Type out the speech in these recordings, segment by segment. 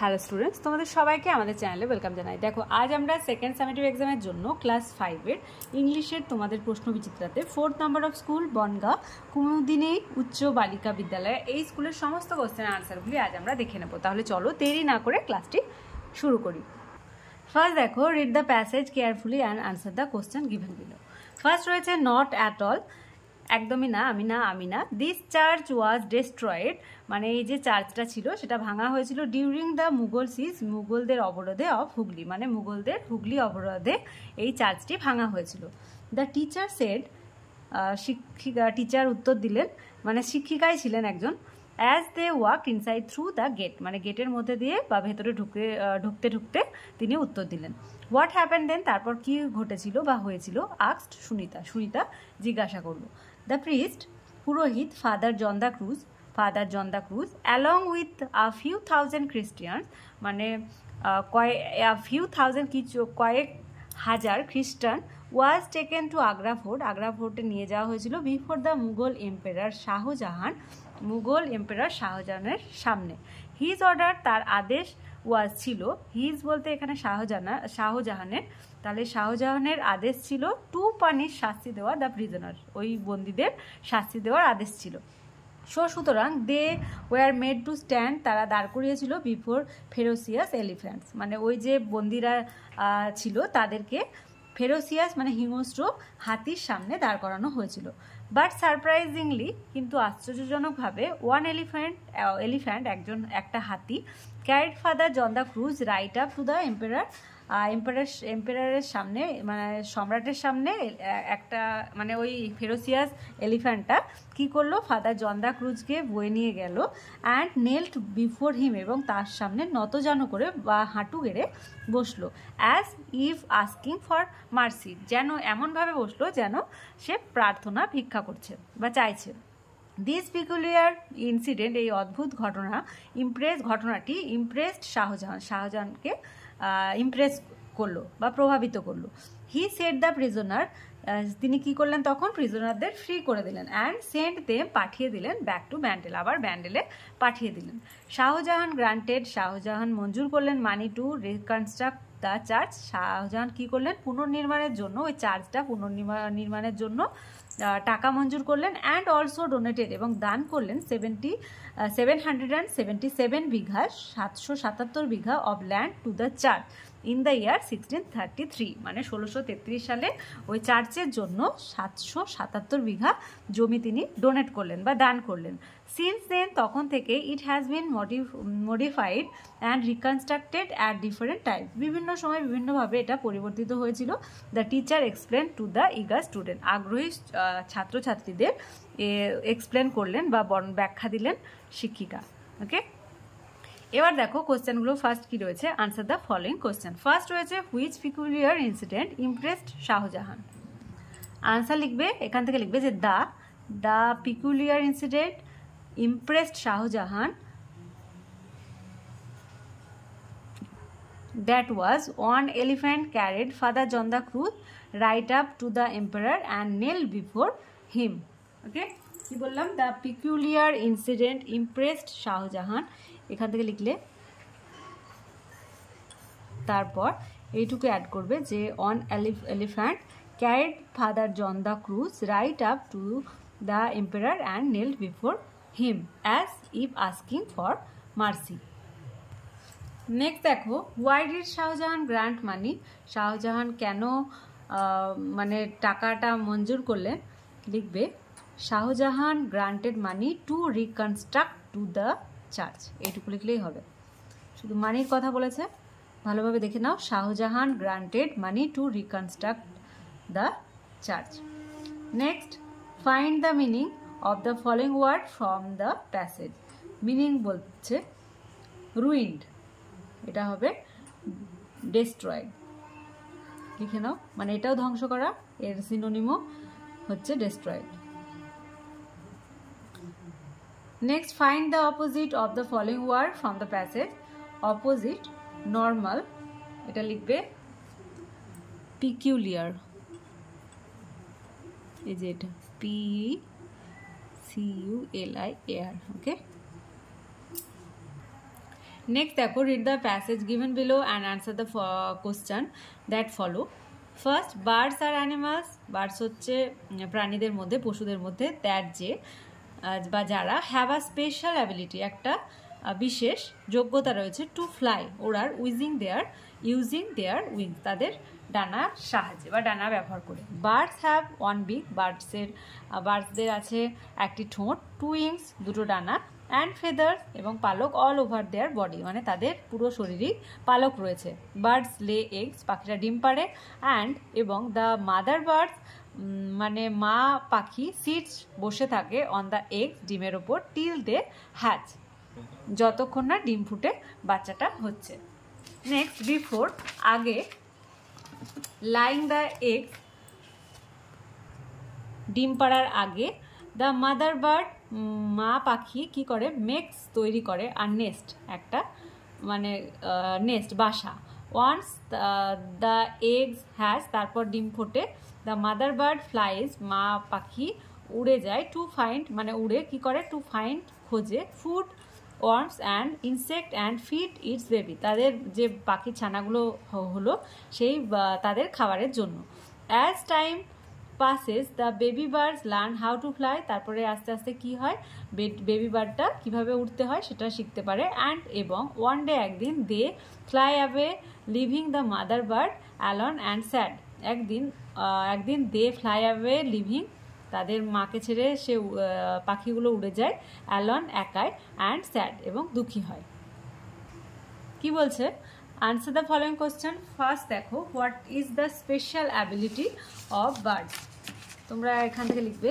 Hello students তোমাদের সবাইকে আমাদের চ্যানেলে ওয়েলকাম জানাই দেখো আজ আমরা সেকেন্ড সেমেটিভ এক্সামের জন্য ক্লাস ফাইভের ইংলিশের তোমাদের প্রশ্ন বিচিত্রাতে fourth number of school Bongaon Kumudini উচ্চ বালিকা বিদ্যালয়ে এই স্কুলের সমস্ত কোশ্চেনের আনসারগুলি আজ আমরা দেখে নেবো তাহলে চলো দেরি না করে ক্লাসটি শুরু করি ফার্স্ট দেখো read the passage carefully and answer the question given below first রয়েছে নট অ্যাট অল একদমই না আমি না আমি না দিস চার্চ ওয়াজ ডেস্ট্রয়েড মানে এই যে চার্চটা ছিল সেটা ভাঙা হয়েছিল ডিউরিং দ্য মুঘল সিজ মুঘলদের অবরোধে অফ হুগলি মানে মুঘলদের হুগলি অবরোধে এই চার্চটি ভাঙা হয়েছিল দ্য টিচার সেড শিক্ষিকা টিচার উত্তর দিলেন মানে শিক্ষিকাই ছিলেন একজন as they walk inside through the gate মানে গেটের মধ্যে দিয়ে বা ভেতরে ঢুকে ঢুকতে ঢুকতে তিনি উত্তর দিলেন হোয়াট হ্যাপেন দেন তারপর কি ঘটেছিল বা হয়েছিল আক্সড সুনিতা সুনিতা জিজ্ঞাসা করলো দ্য প্রিস্ট পুরোহিত father John the father John de Cruz along with a few thousand Christians মানে আ ফিউ থাউজেন্ড কিছু কয়েক হাজার খ্রিস্টান was taken to Agra fort Agra ফোর্টে নিয়ে যাওয়া হয়েছিল before the Mughal emperor Shahjahan Mughal emperor শাহজাহানের সামনে হিজ অর্ডার তার আদেশ ওয়াজ ছিল হিজ বলতে এখানে শাহজাহান শাহজাহানের তাহলে শাহজাহানের আদেশ ছিল টু পানিশ শাস্তি দেওয়া দ্য প্রিজনার ওই বন্দীদের শাস্তি দেওয়ার আদেশ ছিল সো সুতরাং they were made to stand তারা দাঁড় করিয়েছিল বিফোর ফেরোসিয়াস এলিফ্যান্টস মানে ওই যে বন্দিরা ছিল তাদেরকে ফেরোসিয়াস মানে হিংস্র হাতির সামনে দাঁড় করানো হয়েছিল বাট সারপ্রাইজিংলি কিন্তু আশ্চর্যজনকভাবে ওয়ান এলিফ্যান্ট এলিফ্যান্ট একজন একটা হাতি carried father John de Cruz right up to the emperor emperor এম্পেরারের সামনে মানে সম্রাটের সামনে একটা মানে ওই ফেরোসিয়াস এলিফ্যান্টটা কি করলো ফাদার জন্দা ক্রুজকে বয়ে নিয়ে গেল অ্যান্ড নেল্ট বিফোর হিম এবং তার সামনে নতজানো করে বা হাঁটু গেড়ে বসলো as if asking for mercy যেন এমনভাবে বসলো যেন সে প্রার্থনা ভিক্ষা করছে বা চাইছে দিস পিকুলিয়ার ইনসিডেন্ট এই অদ্ভুত ঘটনা ইমপ্রেস ঘটনাটি ইমপ্রেসড শাহজাহান শাহজাহানকে ইমপ্রেস করলো বা প্রভাবিত করলো হি সেট দ্য প্রিজনার তিনি কি করলেন তখন প্রিজনারদের ফ্রি করে দিলেন অ্যান্ড সেন্ট দেম পাঠিয়ে দিলেন ব্যাক টু ব্যান্ডেল আবার ব্যান্ডেলে পাঠিয়ে দিলেন শাহজাহান গ্রান্টেড শাহজাহান মঞ্জুর করলেন money to reconstruct the church Shahjahan কী করলেন পুনর্নির্মাণের জন্য ওই চার্চটা পুনর্নির্মাণের জন্য টাকা মঞ্জুর করলেন অ্যান্ড অলসো ডোনেটেড এবং দান করলেন seventy seven hundred and seventy seven bigha সাতশো সাতাত্তর বিঘা of land to the church in the year sixteen thirty three মানে ষোলোশো তেত্রিশ সালে ওই চার্চের জন্য সাতশো সাতাত্তর বিঘা জমি তিনি ডোনেট করলেন বা দান করলেন সিন্স দেন তখন থেকে it has been modified and reconstructed at different টাইপ বিভিন্ন সময় বিভিন্নভাবে এটা পরিবর্তিত হয়েছিল the teacher explain to the eager student আগ্রহী ছাত্রছাত্রীদের এক্সপ্লেন করলেন বা ব্যাখ্যা দিলেন শিক্ষিকা ওকে এবার দেখো কোশ্চেনগুলো ফার্স্ট কি রয়েছে answer the following question first রয়েছে which peculiar incident impressed Shahjahan answer লিখবে এখান থেকে লিখবে যে the the peculiar incident impressed Shahjahan that was one elephant carried father John de Cruz right right up to the and and before him okay কি বললাম the peculiar incident impressed Shahjahan এখান থেকে লিখলে তারপর এইটুকু অ্যাড করবে যে অন এলিফ elephant carried father John de Cruz right up to the emperor and knelt before him as if asking for mercy next দেখো why did Shahjahan grant money Shahjahan কেন মানে টাকাটা মঞ্জুর করলেন লিখবে Shahjahan granted money to reconstruct to the church এইটুকু লিখলেই হবে শুধু মানির কথা বলেছে ভালোভাবে দেখে নাও Shahjahan granted money to reconstruct the church next find the meaning of the following word from the passage meaning বলছে রুইন্ড এটা হবে ডেস্ট্রয়েড লিখে নাও মানে এটাও ধ্বংস করা এর সিনোনিমো হচ্ছে destroyed Next, find the opposite of the following word from the passage. Opposite, normal, এটা লিখবে পিকিউলিয়ার এই যে এটা P C U L I A R okay next দেখো read the passage given below and answer the question that follow first birds are animals birds হচ্ছে প্রাণীদের মধ্যে পশুদের মধ্যে দ্যাট যে বা যারা হ্যাভ আ স্পেশাল অ্যাবিলিটি একটা বিশেষ যোগ্যতা রয়েছে টু ফ্লাই ওরার উইজিং দেয়ার ইউজিং দেয়ার উইং তাদের ডানার সাহায্যে বা ডানা ব্যবহার করে বার্ডস হ্যাভ ওয়ান বিগ বার্ডসের বার্ডসদের আছে একটি ঠোঁট টু উইংস দুটো ডানা অ্যান্ড ফেদার্স এবং পালক অল ওভার দেয়ার বডি মানে তাদের পুরো শরীরিক পালক রয়েছে বার্ডস লে এগস পাখিরা ডিম পাড়ে অ্যান্ড এবং দ্য মাদার বার্ডস মানে মা পাখি সিটস বসে থাকে অন দ্য এগ ডিমের ওপর টিল দে হ্যাচ যতক্ষণ না ডিম ফুটে বাচ্চাটা হচ্ছে নেক্সট বিফোর আগে লাইং দ্য এগ ডিম পাড়ার আগে দ্য মাদার বার্ড মা পাখি কি করে মেক্স তৈরি করে আর নেস্ট একটা মানে নেস্ট বাসা ওয়ান্স দ্য এগস হ্যাজ তারপর ডিম ফোটে দ্য মাদার বার্ড ফ্লাইজ মা পাখি উড়ে যায় টু ফাইন্ড মানে উড়ে কি করে টু ফাইন্ড খোঁজে food worms and insect and feed its baby তাদের যে পাখি ছানাগুলো হলো সেই তাদের খাবারের জন্য as time passes the baby birds learn how to fly তারপরে আস্তে আস্তে কি হয় বেবি বার্ডটা কীভাবে উঠতে হয় সেটা শিখতে পারে অ্যান্ড এবং ওয়ান ডে একদিন they fly away leaving the mother bird alone and sad একদিন একদিন দে ফ্লাই অ্যাওয়ে লিভিং তাদের মাকে ছেড়ে সে পাখিগুলো উড়ে যায় অ্যালন একাই অ্যান্ড স্যাড এবং দুঃখী হয় কি বলছে answer the following question first দেখো what is the special ability of bird তোমরা এখান থেকে লিখবে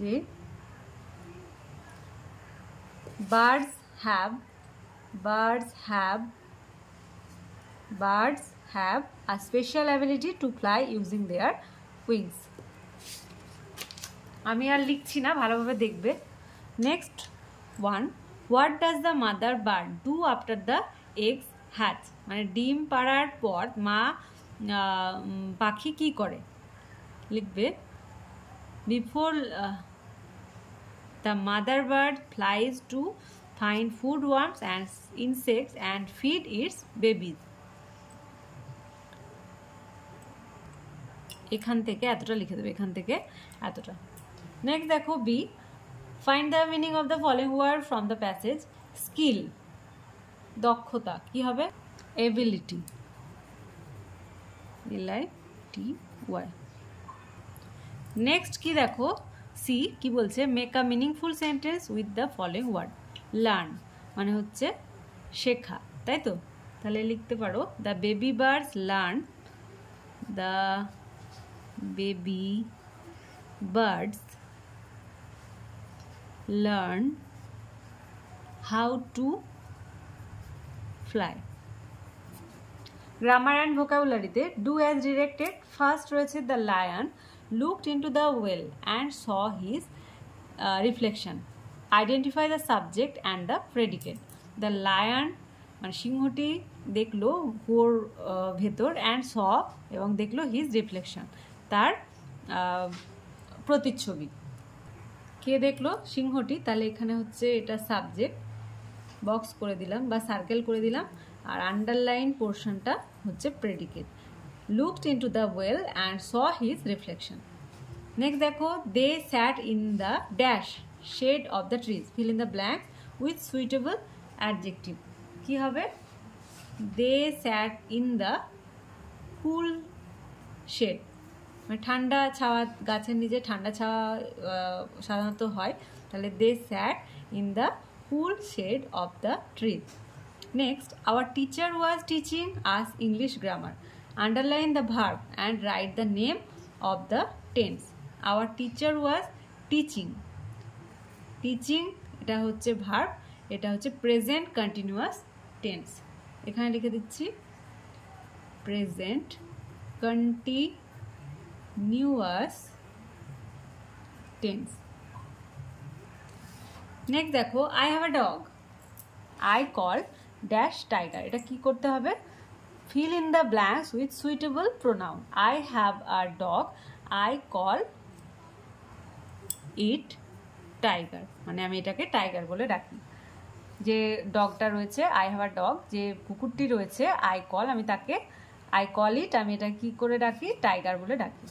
যে birds have birds have birds have a special ability to fly using their wings আমি আর লিখছি না ভালোভাবে দেখবে next one what does the mother bird do after the eggs hatch মানে ডিম পাড়ার পর মা পাখি কি করে লিখবে before the mother bird flies to find food worms and insects and feed its babies এখান থেকে এতটা লিখে দেবে এখান থেকে এতটা নেক্সট দেখো B find the meaning of the following word from the passage skill দক্ষতা কি হবে ability L I T Y next কি দেখো সি কি বলছে make a meaningful sentence with the following word learn মানে হচ্ছে শেখা তাই তো তাহলে লিখতে পারো the baby birds learn the baby birds learn how to fly grammar and ভোকাবুলারিতে ডু অ্যাজ ডিরেক্টেড ফার্স্ট রয়েছে the lion looked into the well and saw his reflection identify the subject and the predicate the lion মানে সিংহটি দেখলো গোর ভেতর and saw এবং দেখলো his reflection তার প্রতিচ্ছবি কে দেখলো সিংহটি তাহলে এখানে হচ্ছে এটা সাবজেক্ট বক্স করে দিলাম বা সার্কেল করে দিলাম আর আন্ডারলাইন পোর্শনটা হচ্ছে predicate looked into the well and saw his reflection next দেখো they sat in the dash shade of the trees fill in the blank with suitable adjective কী হবে they sat in the cool shade মানে ঠান্ডা ছাওয়া গাছের নিচে ঠান্ডা ছাওয়া সাধারণত হয় তাহলে they sat in the full shade of the tree. Next, our teacher was teaching us English grammar. Underline the verb and write the name of the tense. Our teacher was teaching. Teaching এটা হচ্ছে verb, এটা হচ্ছে present continuous tense. এখানে লিখে দিচ্ছি present continuous tense. Next দেখো I have a dog I call dash tiger এটা কি করতে হবে fill in the blanks with suitable pronoun I have a dog I call it tiger মানে আমি এটাকে টাইগার বলে ডাকি যে ডগটা রয়েছে আই হ্যাভ আ ডগ যে কুকুরটি রয়েছে আই কল আমি তাকে আই কল ইট আমি এটা কি করে ডাকি টাইগার বলে ডাকি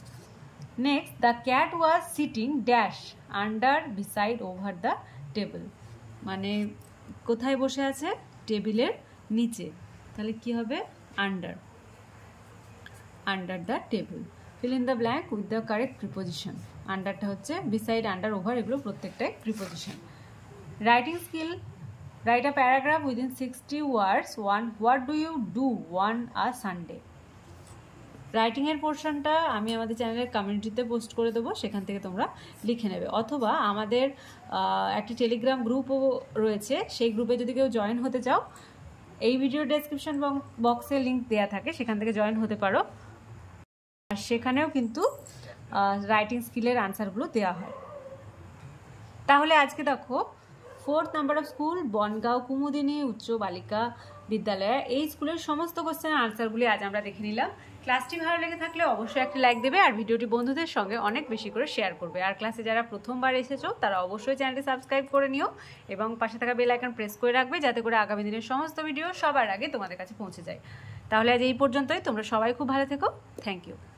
next the cat was sitting dash under beside over the table মানে কোথায় বসে আছে টেবিলের নিচে তাহলে কি হবে under under the table fill in the blank with the correct preposition আন্ডারটা হচ্ছে বিসাইড আন্ডার ওভার এগুলো প্রত্যেকটাই preposition writing skill write a paragraph within sixty words one what do you do one a Sunday রাইটিংয়ের পোর্শনটা আমি আমাদের চ্যানেলের কমিউনিটিতে পোস্ট করে দেবো সেখান থেকে তোমরা লিখে নেবে অথবা আমাদের একটি টেলিগ্রাম গ্রুপও রয়েছে সেই গ্রুপে যদি কেউ জয়েন হতে চাও এই ভিডিও ডেসক্রিপশন বক্সে লিঙ্ক দেয়া থাকে সেখান থেকে জয়েন হতে পারো আর সেখানেও কিন্তু রাইটিং স্কিলের আনসারগুলো দেওয়া হয় তাহলে আজকে দেখো fourth number of school Bongaon Kumudini উচ্চ বালিকা বিদ্যালয় এই স্কুলের সমস্ত কোশ্চেনের আনসারগুলি আজ আমরা দেখে নিলাম ক্লাসটি ভালো লেগে থাকলে অবশ্যই একটা লাইক দেবে আর ভিডিওটি বন্ধুদের সঙ্গে অনেক বেশি করে শেয়ার করবে আর ক্লাসে যারা প্রথমবার এসেছো তারা অবশ্যই চ্যানেলটি সাবস্ক্রাইব করে নিও এবং পাশে থাকা বেল আইকন প্রেস করে রাখবে যাতে করে আগামী দিনের সমস্ত ভিডিও সবার আগে তোমাদের কাছে পৌঁছে যায় তাহলে আজ এই পর্যন্তই তোমরা সবাই খুব ভালো থেকো থ্যাংক ইউ